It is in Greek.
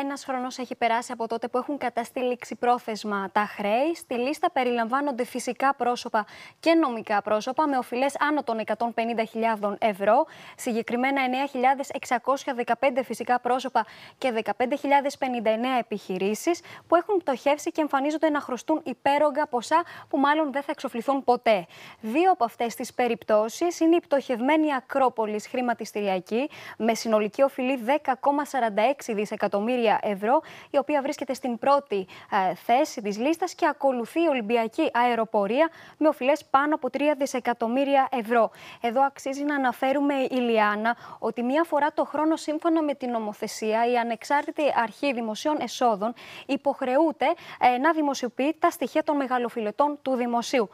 Ένας χρόνος έχει περάσει από τότε που έχουν καταστήληξει πρόθεσμα τα χρέη. Στη λίστα περιλαμβάνονται φυσικά πρόσωπα και νομικά πρόσωπα με οφειλές άνω των 150.000 ευρώ. Συγκεκριμένα 9.615 φυσικά πρόσωπα και 15.059 επιχειρήσεις που έχουν πτωχεύσει και εμφανίζονται να χρωστούν υπέρογκα ποσά που μάλλον δεν θα εξοφληθούν ποτέ. Δύο από αυτές τις περιπτώσεις είναι η πτωχευμένη Ακρόπολης χρηματιστηριακή με συνολική οφειλή 10,46 δισεκατομμύρια ευρώ, η οποία βρίσκεται στην πρώτη ε, θέση της λίστας και ακολουθεί η Ολυμπιακή Αεροπορία με οφειλές πάνω από 3 δισεκατομμύρια ευρώ. Εδώ αξίζει να αναφέρουμε, η Λιάννα ότι μία φορά το χρόνο, σύμφωνα με την νομοθεσία, η ανεξάρτητη αρχή δημοσίων εσόδων υποχρεούται ε, να δημοσιοποιεί τα στοιχεία των μεγαλοφιλετών του δημοσίου.